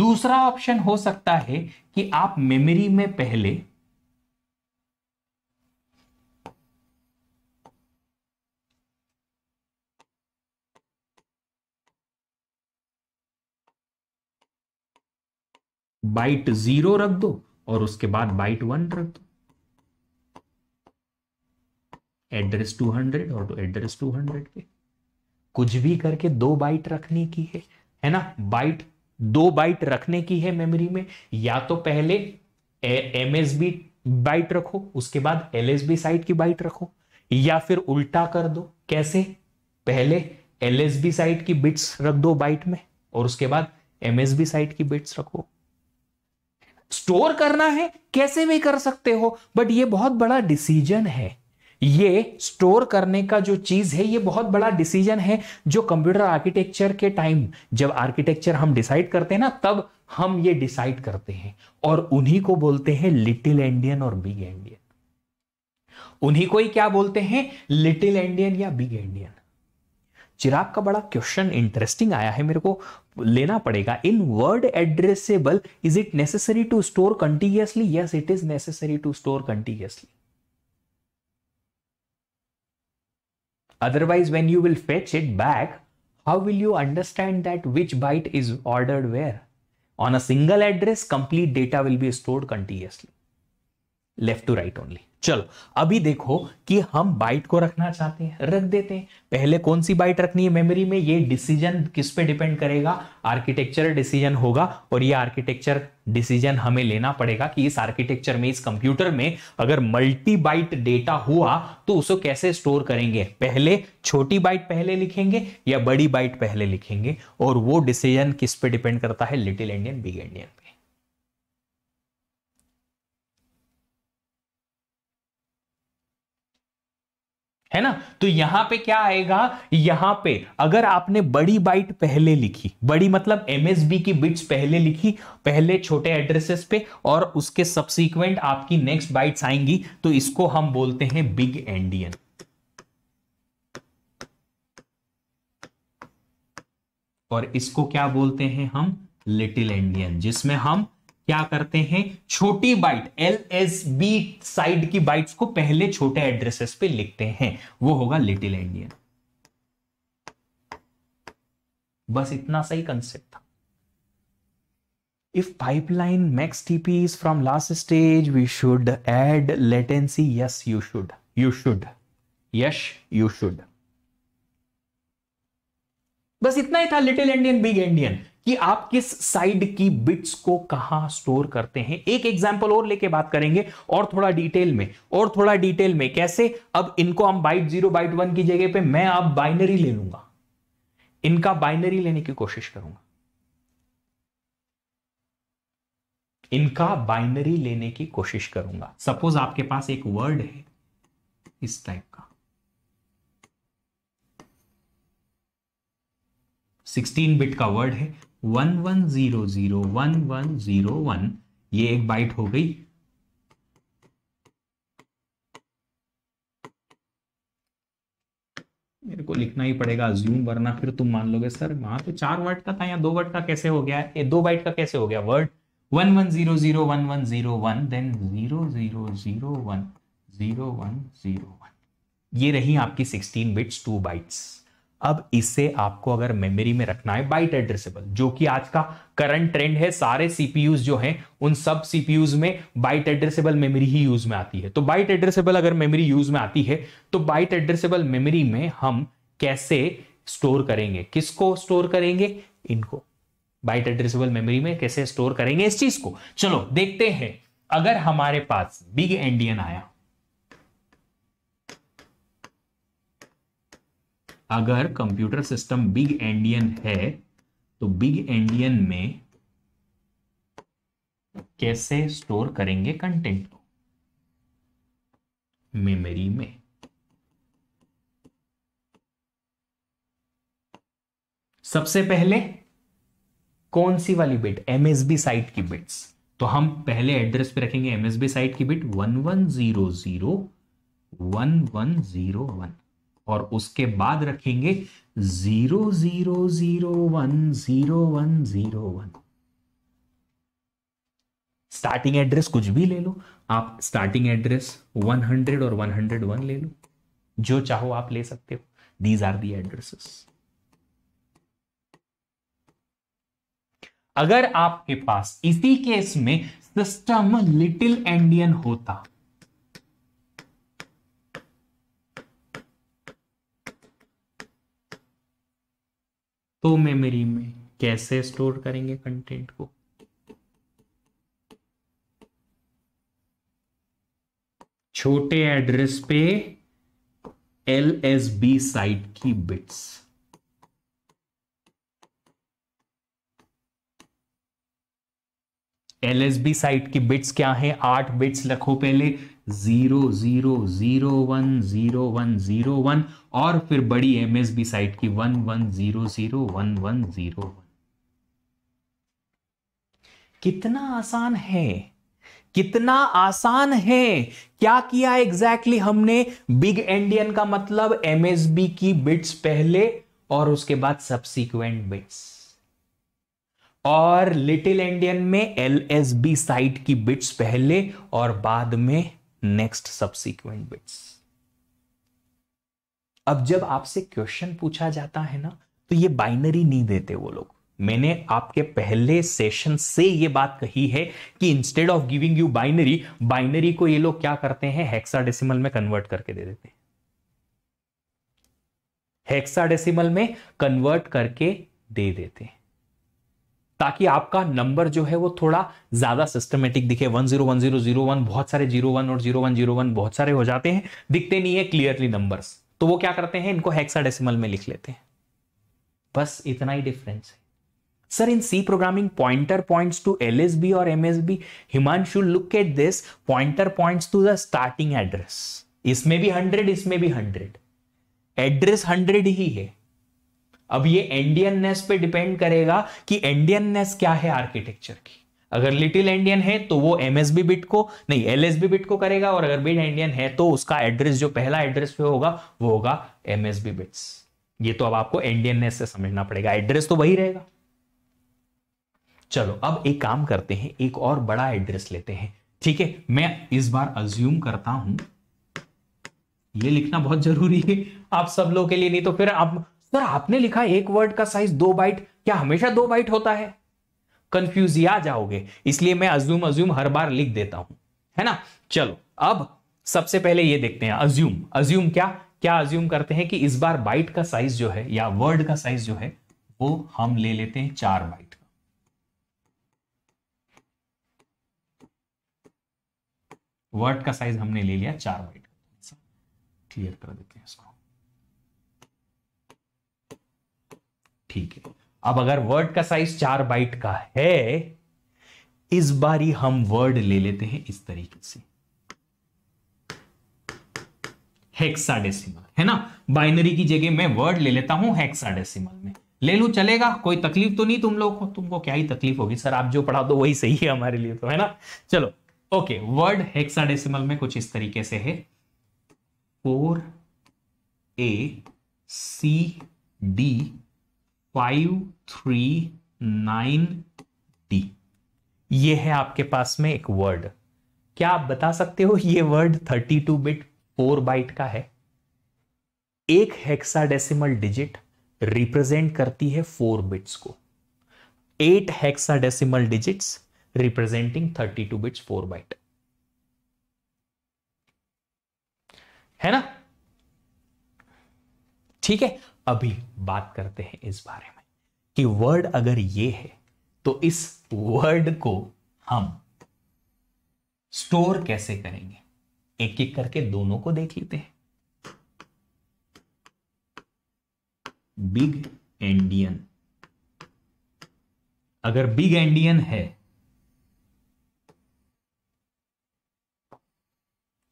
दूसरा ऑप्शन हो सकता है कि आप मेमोरी में पहले बाइट जीरो रख दो और उसके बाद बाइट वन रख दो एड्रेस टू हंड्रेड और तो एड्रेस टू हंड्रेड पे कुछ भी करके दो बाइट रखने की है है ना बाइट दो बाइट रखने की है मेमोरी में या तो पहले एम एस बी बाइट रखो उसके बाद एल एस बी साइड की बाइट रखो या फिर उल्टा कर दो कैसे पहले एल एस बी साइड की बिट्स रख दो बाइट में और उसके बाद एम एस बी साइड की बिट्स रखो स्टोर करना है कैसे भी कर सकते हो बट ये बहुत बड़ा डिसीजन है ये स्टोर करने का जो चीज़ है ये बहुत बड़ा डिसीजन है जो कंप्यूटर आर्किटेक्चर के टाइम जब आर्किटेक्चर हम डिसाइड करते हैं ना तब हम ये डिसाइड करते हैं और उन्हीं को बोलते हैं लिटिल इंडियन और बिग इंडियन उन्हीं को ही क्या बोलते हैं लिटिल इंडियन या बिग इंडियन चिराग का बड़ा क्वेश्चन इंटरेस्टिंग आया है मेरे को लेना पड़ेगा in word addressable is it necessary to store continuously yes it is necessary to store continuously otherwise when you will fetch it back how will you understand that which byte is order where on a single address complete data will be store continuously left to right only चलो अभी देखो कि हम bite को रखना चाहते हैं रख देते हैं पहले कौन सी बाइट रखनी है मेमोरी में ये डिसीजन किस पे डिपेंड करेगा आर्किटेक्चर डिसीजन होगा और ये आर्किटेक्चर डिसीजन हमें लेना पड़ेगा कि इस आर्किटेक्चर में इस कंप्यूटर में अगर मल्टी बाइट डेटा हुआ तो उसको कैसे स्टोर करेंगे पहले छोटी बाइट पहले लिखेंगे या बड़ी बाइट पहले लिखेंगे और वो डिसीजन किस पे डिपेंड करता है लिटिल इंडियन बिग इंडियन है ना तो यहां पे क्या आएगा यहां पे अगर आपने बड़ी बाइट पहले लिखी बड़ी मतलब एमएसबी की बिट्स पहले लिखी पहले छोटे एड्रेसेस पे और उसके सब्सिक्वेंट आपकी नेक्स्ट बाइट्स आएंगी तो इसको हम बोलते हैं बिग एंडियन और इसको क्या बोलते हैं हम लिटिल एंडियन जिसमें हम क्या करते हैं छोटी byte L S B side की बाइट्स को पहले छोटे एड्रेसेस पे लिखते हैं वो होगा लिटिल इंडियन बस इतना सही कंसेप्ट था if pipeline max TP is from last stage we should add latency yes you should you should yes you should बस इतना ही था लिटिल इंडियन बिग इंडियन कि आप किस साइड की बिट्स को कहां स्टोर करते हैं एक एग्जाम्पल और लेके बात करेंगे और थोड़ा डिटेल में और थोड़ा डिटेल में कैसे अब इनको हम बाइट जीरो बाइट वन की जगह पे मैं आप बाइनरी ले लूंगा इनका बाइनरी लेने की कोशिश करूंगा इनका बाइनरी लेने की कोशिश करूंगा सपोज आपके पास एक वर्ड है इस टाइप का 16 बिट का वर्ड है one one zero zero one one zero one ये एक बाइट हो गई मेरे को लिखना ही पड़ेगा ज्यूम वरना फिर तुम मान लोगे सर वहां पे तो चार वर्ड का था या दो वर्ड का कैसे हो गया ये दो बाइट का कैसे हो गया word one one zero zero one one zero one then zero zero zero one zero one zero one ये रही आपकी सिक्सटीन बिट्स टू बाइट्स अब इसे आपको अगर मेमोरी में रखना है बाइट एड्रेसेबल जो कि आज का करंट ट्रेंड है सारे सीपीयूज जो हैं उन सब सीपीयूज में बाइट एड्रेसेबल मेमोरी ही यूज में आती है तो बाइट एड्रेसेबल अगर मेमोरी यूज में आती है तो बाइट एड्रेसेबल मेमोरी में हम कैसे स्टोर करेंगे किसको स्टोर करेंगे इनको बाइट एड्रेसेबल मेमोरी में कैसे स्टोर करेंगे इस चीज को चलो देखते हैं अगर हमारे पास बिग एंडियन आया अगर कंप्यूटर सिस्टम बिग एंडियन है तो बिग एंडियन में कैसे स्टोर करेंगे कंटेंट को मेमोरी में सबसे पहले कौन सी वाली बिट एमएसबी साइट की बिट्स तो हम पहले एड्रेस पे रखेंगे एमएसबी साइट की bit one one zero zero one one zero one और उसके बाद रखेंगे zero zero zero one zero one zero one starting address कुछ भी ले लो आप स्टार्टिंग एड्रेस वन हंड्रेड और वन हंड्रेड वन ले लो जो चाहो आप ले सकते हो दीज आर दी एड्रेसेस अगर आपके पास इसी केस में सिस्टम लिटिल एंडियन होता तो मेमोरी में कैसे स्टोर करेंगे कंटेंट को छोटे एड्रेस पे एल एस बी साइट की bits L S B side की बिट्स क्या है आठ बिट्स लखो पहले zero zero zero one zero one zero one और फिर बड़ी एम एस बी साइट की one one zero zero one one zero one कितना आसान है कितना आसान है क्या किया एग्जैक्टली exactly हमने बिग एंडियन का मतलब एमएसबी की बिट्स पहले और उसके बाद सबसिक्वेंट बिट्स और लिटिल एंडियन में एलएसबी साइट की बिट्स पहले और बाद में नेक्स्ट सबसिक्वेंट बिट्स अब जब आपसे क्वेश्चन पूछा जाता है ना तो ये बाइनरी नहीं देते वो लोग मैंने आपके पहले सेशन से ये बात कही है कि instead of giving you binary binary को ये लोग क्या करते हैं हेक्साडेसिमल में कन्वर्ट करके दे देते हैं हेक्साडेसिमल में कन्वर्ट करके दे देते हैं ताकि आपका नंबर जो है वो थोड़ा ज्यादा सिस्टमेटिक दिखे one zero one zero zero one बहुत सारे जीरो वन और जीरो वन जीरो वन बहुत सारे हो जाते हैं दिखते नहीं है क्लियरली नंबर तो वो क्या करते हैं इनको हेक्साडेसिमल में लिख लेते हैं बस इतना ही डिफरेंस है sir in C programming pointer in to L S B और M S B Himanshu look at this pointer point to the starting address इसमें भी हंड्रेड इसमें भी हंड्रेड एड्रेस हंड्रेड ही है अब ये एंडियननेस पे डिपेंड करेगा कि एंडियननेस क्या है आर्किटेक्चर की अगर लिटिल इंडियन है तो वो एमएसबी बिट को नहीं एलएसबी बिट को करेगा और अगर बिट इंडियन है तो उसका एड्रेस जो पहला एड्रेस पे होगा वो होगा एमएसबी बिट्स ये तो अब आपको एंडियननेस से समझना पड़ेगा एड्रेस तो वही रहेगा चलो अब एक काम करते हैं एक और बड़ा एड्रेस लेते हैं ठीक है मैं इस बार अज्यूम करता हूं ये लिखना बहुत जरूरी है आप सब लोग के लिए नहीं तो फिर आप सर आपने लिखा एक वर्ड का साइज दो बाइट क्या हमेशा दो बाइट होता है कंफ्यूज आ जाओगे इसलिए मैं अज्यूम अज्यूम हर बार लिख देता हूं है ना चलो अब सबसे पहले ये देखते हैं अज्यूम अज्यूम क्या क्या अज्यूम करते हैं कि इस बार बाइट का साइज जो है या वर्ड का साइज जो है वो हम ले लेते हैं चार बाइट का वर्ड का साइज हमने ले लिया चार बाइट क्लियर कर देते हैं इसको ठीक है अब अगर वर्ड का साइज चार बाइट का है इस बारी हम वर्ड ले लेते हैं इस तरीके से हेक्साडेसिमल है ना बाइनरी की जगह मैं वर्ड ले लेता हूं हेक्साडेसिमल में ले लू चलेगा कोई तकलीफ तो नहीं तुम लोग को तुमको क्या ही तकलीफ होगी सर आप जो पढ़ा दो वही सही है हमारे लिए तो है ना चलो ओके वर्ड हेक्साडेसिमल में कुछ इस तरीके से है four A C D five three nine D ये है आपके पास में एक वर्ड क्या आप बता सकते हो ये word thirty two bit four byte का है एक हेक्साडेसिमल डिजिट रिप्रेजेंट करती है फोर बिट्स को eight hexadecimal digits representing thirty two bits four byte है ना ठीक है अभी बात करते हैं इस बारे में कि वर्ड अगर ये है तो इस वर्ड को हम स्टोर कैसे करेंगे एक एक करके दोनों को देख लेते हैं बिग एंडियन अगर बिग एंडियन है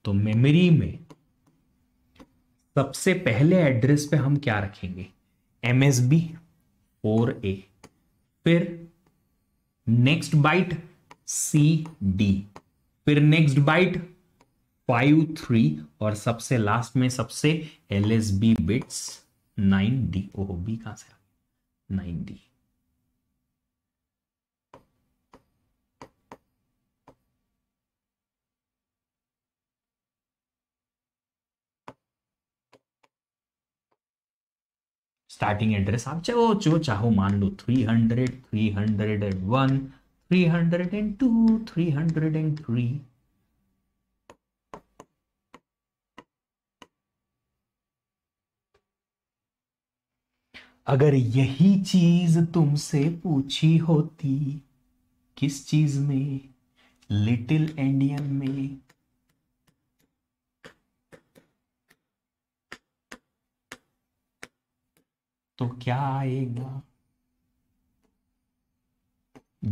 तो मेमोरी में सबसे पहले एड्रेस पे हम क्या रखेंगे M S B four A फिर नेक्स्ट बाइट सी डी फिर नेक्स्ट बाइट फाइव थ्री और सबसे लास्ट में सबसे L S B bits nine D oh B कहां से नाइन डी स्टार्टिंग एड्रेस आप चाहे वो जो चाहो मान लो three hundred three hundred and one three hundred and two three hundred and three अगर यही चीज तुमसे पूछी होती किस चीज में लिटिल इंडियन में तो क्या आएगा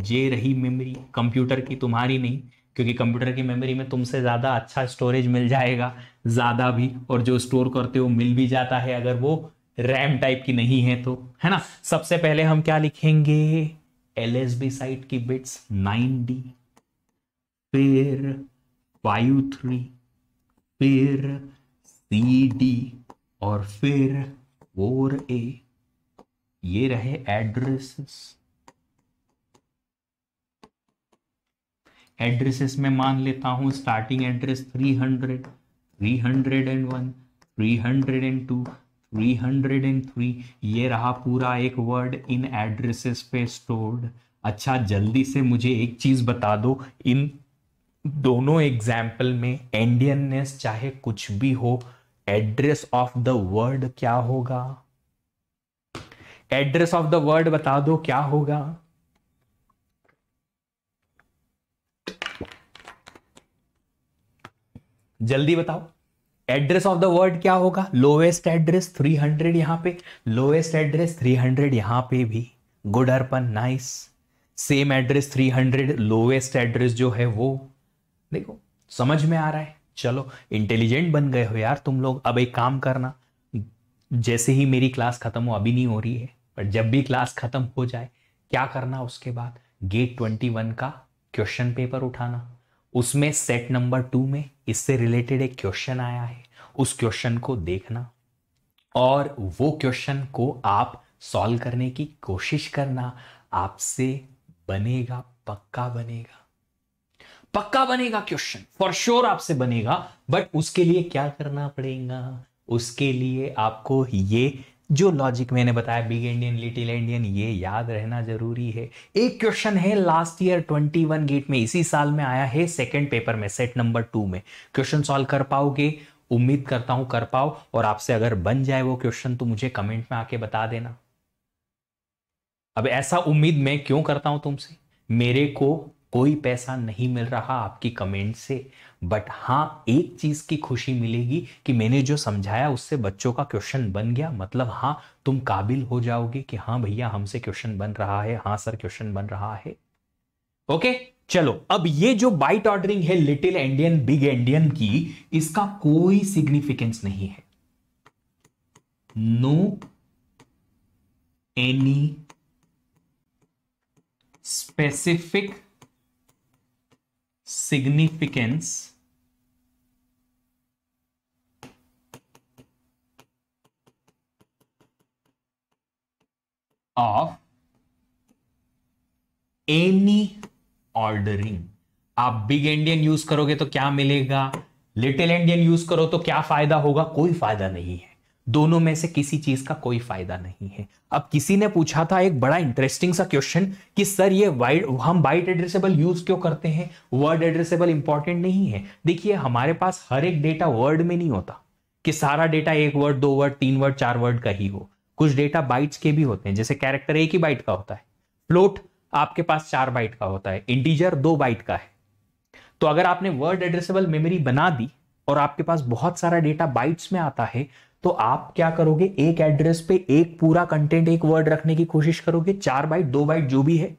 जे रही मेमोरी कंप्यूटर की तुम्हारी नहीं क्योंकि कंप्यूटर की मेमोरी में तुमसे ज़्यादा अच्छा स्टोरेज मिल जाएगा ज़्यादा भी और जो स्टोर करते हो मिल भी जाता है अगर वो रैम टाइप की नहीं है तो है ना सबसे पहले हम क्या लिखेंगे एल एस बी साइट की बिट्स नाइन डी फिर फाइव थ्री फिर सी डी और फिर फोर ए ये रहे एड्रेसेस एड्रेसेस में मान लेता हूं स्टार्टिंग एड्रेस 300 301 302 303 ये रहा पूरा एक वर्ड इन एड्रेसेस पे स्टोर्ड अच्छा जल्दी से मुझे एक चीज बता दो इन दोनों एग्जाम्पल में इंडियननेस चाहे कुछ भी हो एड्रेस ऑफ द वर्ड क्या होगा एड्रेस ऑफ द वर्ड बता दो क्या होगा जल्दी बताओ एड्रेस ऑफ द वर्ड क्या होगा लोएस्ट एड्रेस 300 यहां पर लोएस्ट एड्रेस 300 यहां पर भी गुड अर्पन nice same address 300 lowest address जो है वो देखो समझ में आ रहा है चलो इंटेलिजेंट बन गए हो यार तुम लोग अब एक काम करना जैसे ही मेरी क्लास खत्म हो अभी नहीं हो रही है पर जब भी क्लास खत्म हो जाए क्या करना उसके बाद गेट ट्वेंटी वन का क्वेश्चन पेपर उठाना उसमें सेट नंबर टू में इससे रिलेटेड एक क्वेश्चन आया है उस क्वेश्चन को देखना और वो क्वेश्चन को आप सॉल्व करने की कोशिश करना आपसे बनेगा पक्का बनेगा पक्का बनेगा क्वेश्चन फॉर श्योर आपसे बनेगा बट उसके लिए क्या करना पड़ेगा उसके लिए आपको ये जो लॉजिक मैंने बताया बिग इंडियन लिटिल इंडियन ये याद रहना जरूरी है एक क्वेश्चन है लास्ट ईयर 21 गेट में इसी साल में आया है सेकंड पेपर में सेट नंबर टू में क्वेश्चन सॉल्व कर पाओगे उम्मीद करता हूं कर पाओ और आपसे अगर बन जाए वो क्वेश्चन तो मुझे कमेंट में आके बता देना अब ऐसा उम्मीद मैं क्यों करता हूं तुमसे मेरे को कोई पैसा नहीं मिल रहा आपकी कमेंट से बट हाँ एक चीज की खुशी मिलेगी कि मैंने जो समझाया उससे बच्चों का क्वेश्चन बन गया मतलब हाँ तुम काबिल हो जाओगे कि हाँ भैया हमसे क्वेश्चन बन रहा है हाँ सर क्वेश्चन बन रहा है ओके चलो अब ये जो बाइट ऑर्डरिंग है लिटिल इंडियन बिग इंडियन की इसका कोई सिग्निफिकेंस नहीं है no any specific significance of any ordering आप बिग इंडियन यूज करोगे तो क्या मिलेगा लिटिल इंडियन यूज करो तो क्या फायदा होगा कोई फायदा नहीं है दोनों में से किसी चीज का कोई फायदा नहीं है अब किसी ने पूछा था एक बड़ा इंटरेस्टिंग सा क्वेश्चन कि सर ये वाइड हम वाइट एड्रेसेबल यूज क्यों करते हैं वर्ड एड्रेसेबल इंपॉर्टेंट नहीं है देखिए हमारे पास हर एक डेटा वर्ड में नहीं होता कि सारा डेटा एक वर्ड दो वर्ड तीन वर्ड चार वर्ड का ही हो कुछ डेटा बाइट्स के भी होते हैं जैसे कैरेक्टर एक ही बाइट का होता है फ्लोट आपके पास चार बाइट का होता है इंटीजर दो बाइट का है तो अगर आपने वर्ड एड्रेसेबल मेमोरी बना दी और आपके पास बहुत सारा डेटा बाइट्स में आता है तो आप क्या करोगे एक एड्रेस पे एक पूरा कंटेंट एक वर्ड रखने की कोशिश करोगे चार बाइट दो बाइट जो भी है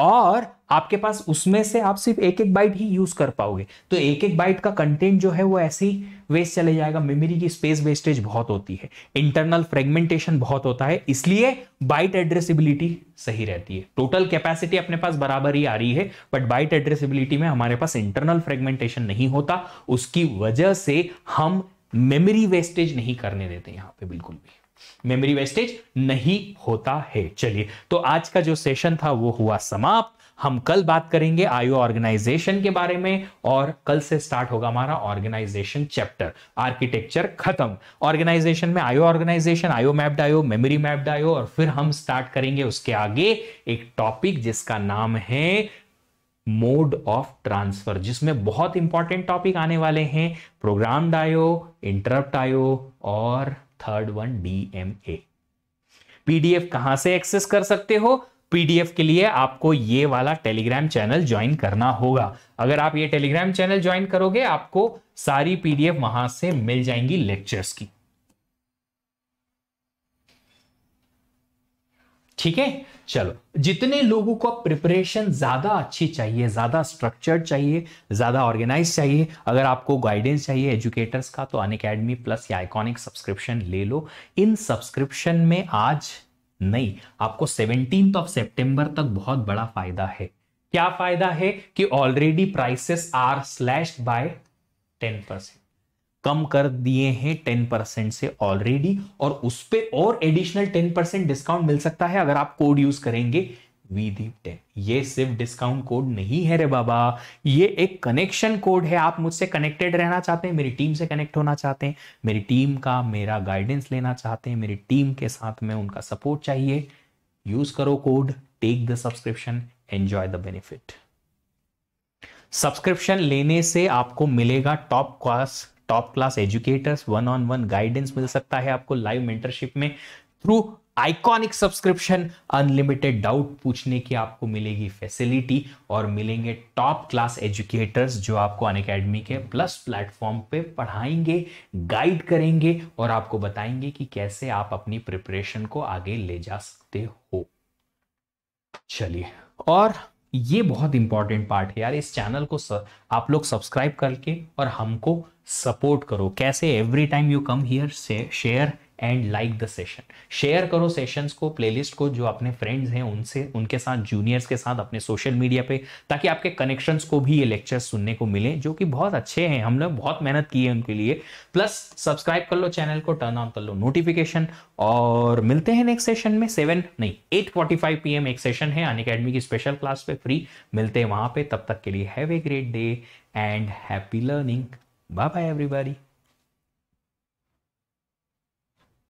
और आपके पास उसमें से आप सिर्फ एक एक बाइट ही यूज कर पाओगे तो एक एक बाइट का कंटेंट जो है वो ऐसे ही वेस्ट चले जाएगा मेमोरी की स्पेस वेस्टेज बहुत होती है इंटरनल फ्रेगमेंटेशन बहुत होता है इसलिए बाइट एड्रेसिबिलिटी सही रहती है टोटल कैपेसिटी अपने पास बराबर ही आ रही है बट बाइट एड्रेसिबिलिटी में हमारे पास इंटरनल फ्रेगमेंटेशन नहीं होता उसकी वजह से हम मेमोरी वेस्टेज नहीं करने देते यहां पे बिल्कुल भी मेमोरी वेस्टेज नहीं होता है चलिए तो आज का जो सेशन था वो हुआ समाप्त हम कल बात करेंगे आयो ऑर्गेनाइजेशन के बारे में और कल से स्टार्ट होगा हमारा ऑर्गेनाइजेशन चैप्टर आर्किटेक्चर खत्म ऑर्गेनाइजेशन में आयो ऑर्गेनाइजेशन आयो मैप्ड आयो मेमोरी मैप्ड आयो और फिर हम स्टार्ट करेंगे उसके आगे एक टॉपिक जिसका नाम है मोड ऑफ ट्रांसफर जिसमें बहुत इंपॉर्टेंट टॉपिक आने वाले हैं प्रोग्राम डायो इंटरप्ट आयो और थर्ड वन डीएमए पीडीएफ कहां से एक्सेस कर सकते हो पीडीएफ के लिए आपको ये वाला टेलीग्राम चैनल ज्वाइन करना होगा अगर आप ये टेलीग्राम चैनल ज्वाइन करोगे आपको सारी पीडीएफ वहां से मिल जाएंगी लेक्चर्स की ठीक है चलो जितने लोगों को प्रिपरेशन ज्यादा अच्छी चाहिए ज्यादा स्ट्रक्चर्ड चाहिए ज्यादा ऑर्गेनाइज चाहिए अगर आपको गाइडेंस चाहिए एजुकेटर्स का तो अन अकेडमी प्लस या आइकॉनिक सब्सक्रिप्शन ले लो इन सब्सक्रिप्शन में आज नहीं आपको सेवनटीन ऑफ सेप्टेंबर तक बहुत बड़ा फायदा है क्या फायदा है कि already prices are slash by ten percent कम कर दिए हैं टेन परसेंट से ऑलरेडी और उस पर और एडिशनल टेन परसेंट डिस्काउंट मिल सकता है अगर आप कोड यूज करेंगे वीदीप टेन ये सिर्फ डिस्काउंट कोड नहीं है रे बाबा ये एक कनेक्शन कोड है आप मुझसे कनेक्टेड रहना चाहते हैं मेरी टीम से कनेक्ट होना चाहते हैं मेरी टीम का मेरा गाइडेंस लेना चाहते हैं मेरी टीम के साथ में उनका सपोर्ट चाहिए यूज करो code take the subscription enjoy the benefit subscription लेने से आपको मिलेगा top class top class educators one on one guidance मिल सकता है आपको लाइव मेंटरशिप में through iconic subscription unlimited doubt पूछने की आपको मिलेगी फैसिलिटी और मिलेंगे टॉप क्लास एजुकेटर्स जो आपको अन अकेडमी के प्लस प्लेटफॉर्म पे पढ़ाएंगे गाइड करेंगे और आपको बताएंगे कि कैसे आप अपनी प्रिपरेशन को आगे ले जा सकते हो चलिए और ये बहुत इंपॉर्टेंट पार्ट है यार इस चैनल को सर, आप लोग सब्सक्राइब करके और हमको सपोर्ट करो कैसे every time you come here से share and like the session share करो सेशंस को प्लेलिस्ट को जो अपने फ्रेंड्स हैं उनसे उनके साथ जूनियर्स के साथ अपने सोशल मीडिया पे ताकि आपके कनेक्शंस को भी ये लेक्चर सुनने को मिले जो कि बहुत अच्छे हैं हमने बहुत मेहनत की है उनके लिए प्लस सब्सक्राइब कर लो चैनल को टर्न ऑन कर लो नोटिफिकेशन और मिलते हैं नेक्स्ट सेशन में सेवन नहीं eight forty five P M एक सेशन है अन अकेडमी की स्पेशल क्लास पे फ्री मिलते हैं वहां पे तब तक के लिए have a great day and happy learning bye bye everybody